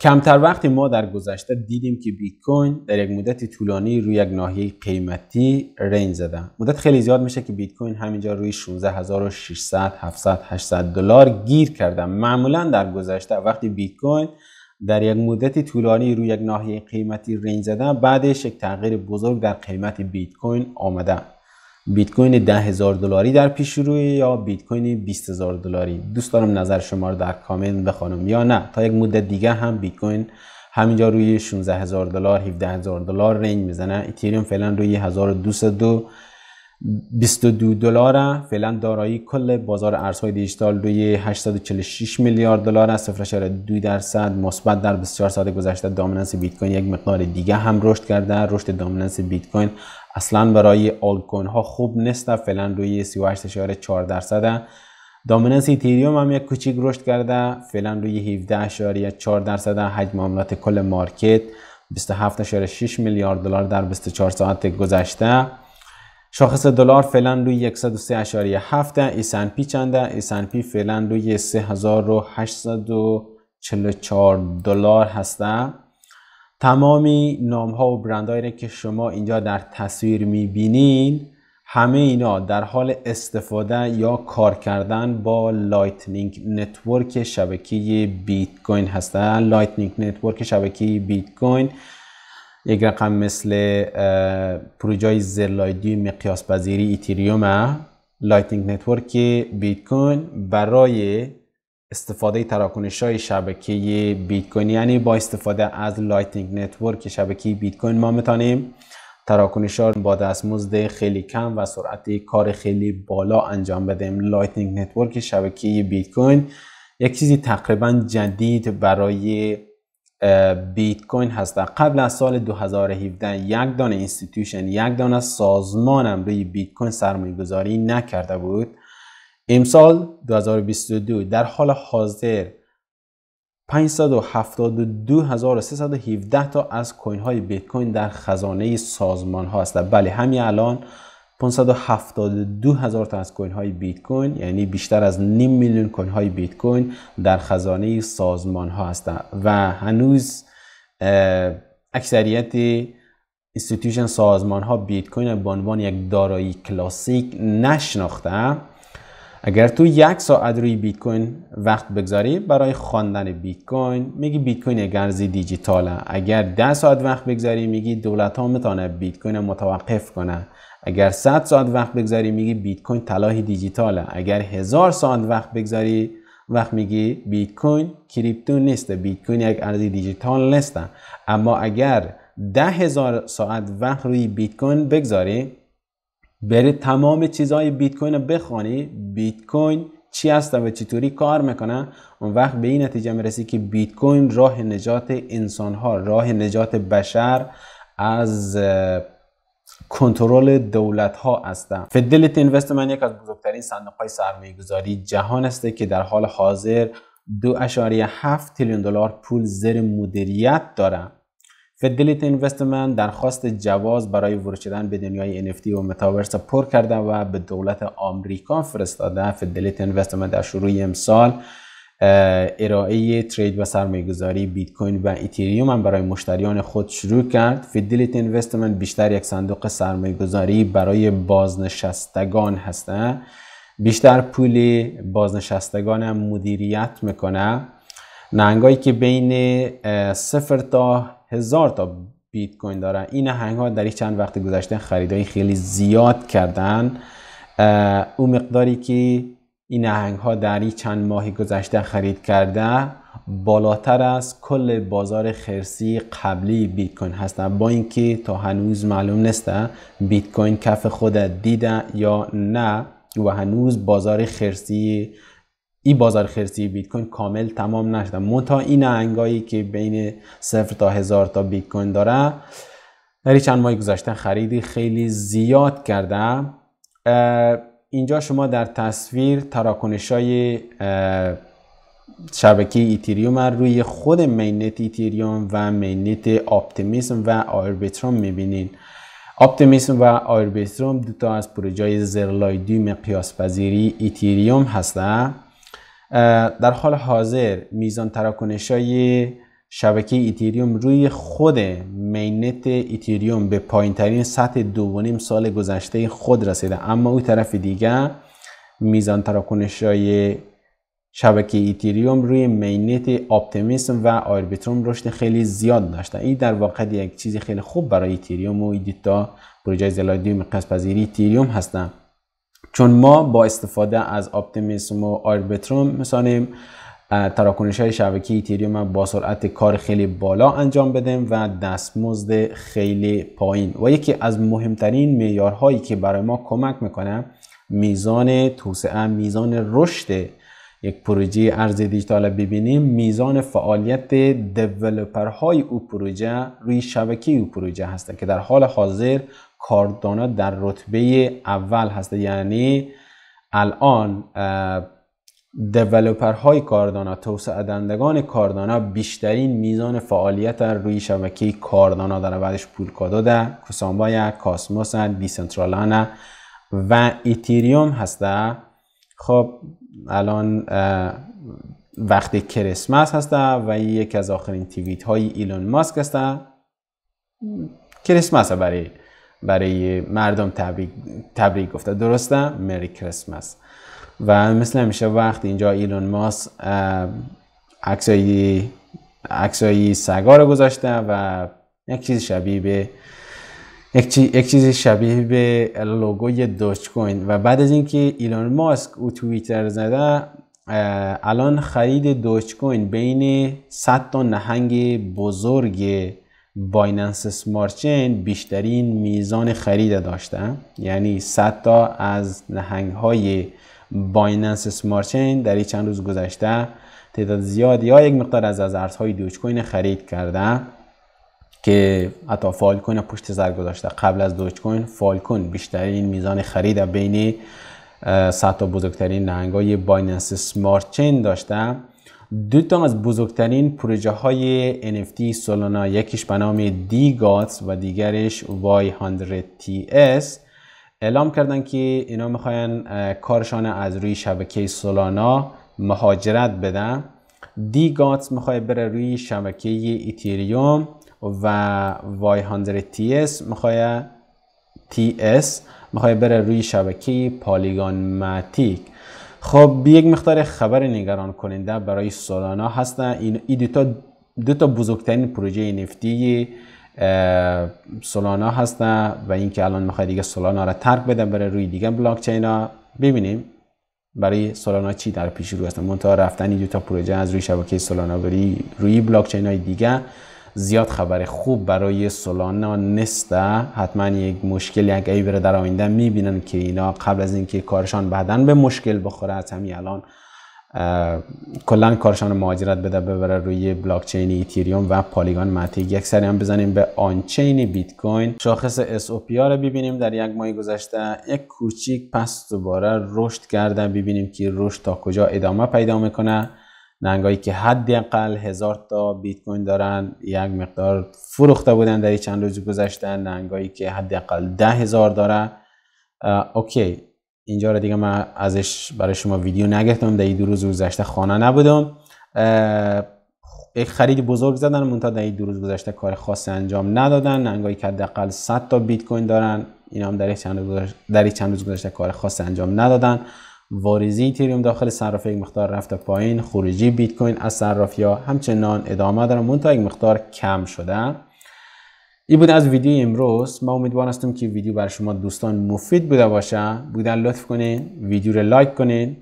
کمتر وقتی ما در گذشته دیدیم که بیت کوین در یک مدت طولانی روی یک ناحیه قیمتی رنج زده مدت خیلی زیاد میشه که بیت کوین همینجا روی 16600 700 800 دلار گیر کرده معمولا در گذشته وقتی بیت کوین در یک مدت طولانی روی یک ناحیه قیمتی رنج زده بعدش یک تغییر بزرگ در قیمت بیت کوین آمده بیت کوین 10000 دلاری در پیش روی یا بیت کوین 20000 دلاری دوست دارم نظر شما رو در کامنت بخوانم یا نه تا یک مدت دیگه هم بیت کوین همینجا روی 16000 دلار 17000 دلار رنج میزنه اتریوم فعلا روی 1202 22 دلار فعلا دارایی کل بازار ارزهای دیجیتال روی 846 میلیارد دلار است 0.2 درصد مثبت در 24 ساعت گذشته دامیننس بیت کوین یک مقدار دیگه هم رشد کرده رشد دامیننس بیت کوین اصلا برای آلکون ها خوب نیست فعلا روی 38.4 درصد دامیننس ایتریوم هم یک کوچیک رشد کرده فعلا روی 17 4 درصد حجم معاملات کل مارکت 27.6 میلیارد دلار در 24 ساعت گذشته شاخص دلار فعلا روی 103.7 ان پی چنده ان پی فعلا روی 3844 دلار هسته تمامی نام ها و برند که شما اینجا در تصویر میبینین همه اینا در حال استفاده یا کار کردن با لایتنینگ نتورک شبکه بیت کوین هستن لایتنینگ نتورک شبکه بیت کوین یک رقم مثل پروژه زلایدی مقیاس پذیری ایتریوم لایتنینگ نتورک بیت کوین برای استفاده تراکنش های شبکه بیت کوین یعنی با استفاده از لایتنینگ نتورک شبکه بیت کوین ما میتونیم تراکنش با دستمزد خیلی کم و سرعت کار خیلی بالا انجام بدیم لایتنینگ نتورک شبکه بیت کوین یک چیزی تقریبا جدید برای بیت کوین هست قبل از سال 2017 یک دانه اینستیتوشن یک دانه سازمان روی بیت کوین سرمایه گذاری نکرده بود امسال 2022 در حال حاضر 572317 تا از کوین های بیت کوین در خزانه سازمان ها است. بله همین الان 572 هزار تا از کوین های بیت کوین یعنی بیشتر از نیم میلیون کوین های بیت کوین در خزانه سازمان ها هستند و هنوز اکثریت اینستیتوشن سازمان ها بیت کوین به عنوان یک دارایی کلاسیک نشناخته اگر تو یک ساعت روی بیت کوین وقت بگذاری برای خواندن بیت کوین میگی بیت کوین گرزی دیجیتاله اگر 10 ساعت وقت بگذاری میگی دولت ها میتونه بیت کوین متوقف کنه اگر 100 ساعت وقت بگذاری میگی بیت کوین طلای دیجیتاله اگر هزار ساعت وقت بگذاری وقت میگی بیت کوین کریپتو نیست بیت کوین یک ارز دیجیتال نیست اما اگر ده هزار ساعت وقت روی بیت کوین بگذاری بری تمام چیزهای بیت کوین رو بخوانی بیت کوین چی هست و چطوری کار میکنه اون وقت به این نتیجه میرسی که بیت کوین راه نجات انسان ها راه نجات بشر از کنترل دولت ها هستم فدلیت اینوستمنت یک از بزرگترین صندوق های سرمایه گذاری جهان است که در حال حاضر 2.7 تریلیون دلار پول زیر مدیریت داره فدلیت اینوستمنت درخواست جواز برای ورود شدن به دنیای NFT و متاورس پر کرده و به دولت آمریکا فرستاده فدلیت اینوستمنت در شروع امسال ارائه ترید و سرمایه گذاری بیت کوین و اتریوم هم برای مشتریان خود شروع کرد فیدلیت اینوستمنت بیشتر یک صندوق سرمایه گذاری برای بازنشستگان هسته بیشتر پول بازنشستگان مدیریت میکنه نهنگایی که بین صفر تا هزار تا بیت کوین دارن این نهنگ ها در این چند وقت گذشته خریدایی خیلی زیاد کردن او مقداری که این نهنگ ها در این چند ماه گذشته خرید کرده بالاتر از کل بازار خرسی قبلی بیت کوین هستن با اینکه تا هنوز معلوم نیست بیت کوین کف خود دیده یا نه و هنوز بازار خرسی این بازار خرسی بیت کوین کامل تمام نشده متا این انگایی که بین صفر تا هزار تا بیت کوین داره در چند ماه گذشته خریدی خیلی زیاد کرده اینجا شما در تصویر تراکنش های شبکه ایتریوم روی خود مینت ایتریوم و مینت اپتیمیسم و آربیتروم میبینین اپتیمیسم و آربیتروم دو تا از پروژه زرلایدیوم قیاس پذیری ایتریوم هستن در حال حاضر میزان تراکنش های شبکه ایتریوم روی خود مینت ایتریوم به پایین ترین سطح دو سال گذشته خود رسیده اما او طرف دیگر میزان تراکنش های شبکه ایتریوم روی مینت آپتیمیسم و آربیتروم رشد خیلی زیاد داشته این در واقع یک چیز خیلی خوب برای ایتریوم و ایدیتا پروژه زلادیوم قصد پذیری ایتریوم هستند چون ما با استفاده از اپتیمیسم و آربیتروم مثالیم تراکنش های شبکه ایتریوم با سرعت کار خیلی بالا انجام بدیم و دستمزد خیلی پایین و یکی از مهمترین معیارهایی که برای ما کمک میکنه میزان توسعه میزان رشد یک پروژه ارز دیجیتال ببینیم میزان فعالیت های او پروژه روی شبکه او پروژه هسته که در حال حاضر کاردانا در رتبه اول هسته یعنی الان های کاردانا توسعه دهندگان کاردانا بیشترین میزان فعالیت روی شبکه کاردانا در بعدش پولکادو ده کوسامبا کاسموس دیسنترالانا و ایتریوم هسته خب الان وقت کریسمس هسته و یک از آخرین تیویت های ایلون ماسک هسته کریسمس برای برای مردم تبریک, تبریک گفته درسته مری کریسمس و مثل همیشه وقت اینجا ایلون ماسک عکسای عکسای سگا رو گذاشته و یک چیز شبیه به یک چیزی شبیه به لوگوی دوچ کوین و بعد از اینکه ایلان ماسک او توییتر زده الان خرید دوچ کوین بین 100 تا نهنگ بزرگ بایننس سمارت چین بیشترین میزان خرید داشته یعنی 100 تا از نهنگ های بایننس سمارت چین در چند روز گذشته تعداد زیادی یا یک مقدار از از ارزهای دوچ کوین خرید کرده که حتی فالکون پشت سر گذاشته قبل از دوج کوین فالکون بیشترین میزان خرید بین تا بزرگترین نهنگای بایننس سمارت چین داشته دو تا از بزرگترین پروژه های NFT سولانا یکیش به نام گاتس و دیگرش وای 100 اس اعلام کردن که اینا میخواین کارشان از روی شبکه سولانا مهاجرت بدن گاتس میخواد بره روی شبکه ایتریوم و وای 100 ts میخواه TS میخواه بره روی شبکه ماتیک خب یک مقدار خبر نگران کننده برای سولانا هستن این ای دو تا دو تا بزرگترین پروژه نفتی سولانا هستن و اینکه الان میخواد دیگه سولانا را ترک بده برای روی دیگه بلاک چین ها ببینیم برای سولانا چی در پیش رو هستن منتها رفتن این دو تا پروژه از روی شبکه سولانا بری روی بلاک چین های دیگه زیاد خبر خوب برای سولانا نیست حتما یک مشکل اگه ای بره در آینده میبینن که اینا قبل از اینکه کارشان بعدا به مشکل بخوره از همین الان کلا کارشان مهاجرت بده ببره روی بلاک چین ایتریوم و پالیگان ماتیک یک سری هم بزنیم به آن چین بیت کوین شاخص اس او رو ببینیم در یک ماه گذشته یک کوچیک پس دوباره رشد کرده ببینیم که رشد تا کجا ادامه پیدا میکنه ننگایی که حداقل هزار تا بیت کوین دارن یک مقدار فروخته بودن در این چند روز گذشته ننگایی که حداقل ده هزار داره اوکی اینجا رو دیگه من ازش برای شما ویدیو نگرفتم در این دو روز گذشته خانه نبودم یک خرید بزرگ زدن مونتا در این دو روز گذشته کار خاص انجام ندادن ننگایی که حداقل 100 تا بیت کوین دارن اینا هم در چند روز چند روز گذشته کار خاص انجام ندادن واریزی ایتریوم داخل صرافی یک مقدار رفته پایین خروجی بیت کوین از صرافی ها همچنان ادامه داره منتها یک مقدار کم شده این بود از ویدیو امروز ما امیدوار هستم که ویدیو برای شما دوستان مفید بوده باشه بودن لطف کنین ویدیو رو لایک کنین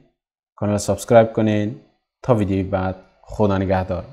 کانال سابسکرایب کنین تا ویدیو بعد خدا نگهدار